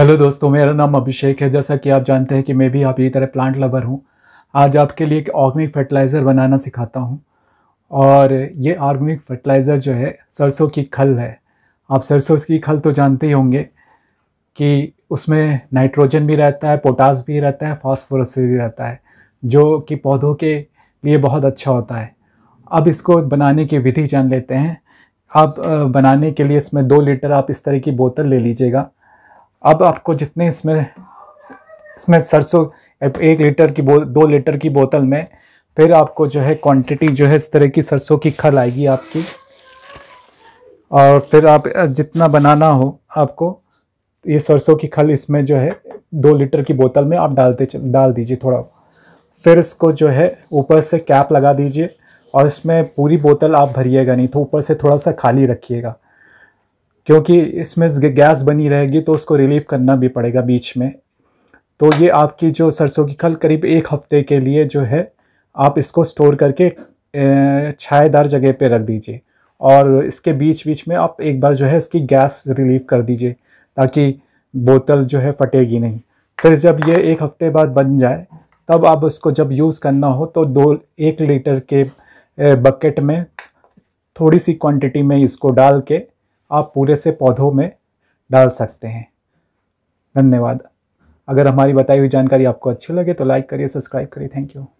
hello दोस्तों मेरा नाम अभिषेक है जैसा कि आप जानते हैं कि मैं भी आप ये तरह प्लांट लवर हूँ आज आपके लिए एक ऑर्गेनिक फर्टिलाइज़र बनाना सिखाता हूँ और ये ऑर्गेनिक फर्टिलाइज़र जो है सरसों की खल है आप सरसों की खल तो जानते ही होंगे कि उसमें नाइट्रोजन भी रहता है पोटास भी रहता है फॉस्फोरस भी रहता है जो कि पौधों के लिए बहुत अच्छा होता है अब इसको बनाने की विधि जान लेते हैं आप बनाने के लिए इसमें दो लीटर आप इस तरह की बोतल ले लीजिएगा अब आपको जितने इसमें इसमें सरसों एक लीटर की बो दो लीटर की बोतल में फिर आपको जो है क्वांटिटी जो है इस तरह की सरसों की खल आएगी आपकी और फिर आप जितना बनाना हो आपको ये सरसों की खल इसमें जो है दो लीटर की बोतल में आप डालते डाल दीजिए थोड़ा फिर इसको जो है ऊपर से कैप लगा दीजिए और इसमें पूरी बोतल आप भरिएगा नहीं तो ऊपर से थोड़ा सा खाली रखिएगा क्योंकि इसमें गैस बनी रहेगी तो उसको रिलीव करना भी पड़ेगा बीच में तो ये आपकी जो सरसों की खल करीब एक हफ्ते के लिए जो है आप इसको स्टोर करके छाएदार जगह पे रख दीजिए और इसके बीच बीच में आप एक बार जो है इसकी गैस रिलीव कर दीजिए ताकि बोतल जो है फटेगी नहीं फिर जब ये एक हफ्ते बाद बन जाए तब आप उसको जब यूज़ करना हो तो दो एक लीटर के बकेट में थोड़ी सी क्वांटिटी में इसको डाल के आप पूरे से पौधों में डाल सकते हैं धन्यवाद अगर हमारी बताई हुई जानकारी आपको अच्छी लगे तो लाइक करिए सब्सक्राइब करिए थैंक यू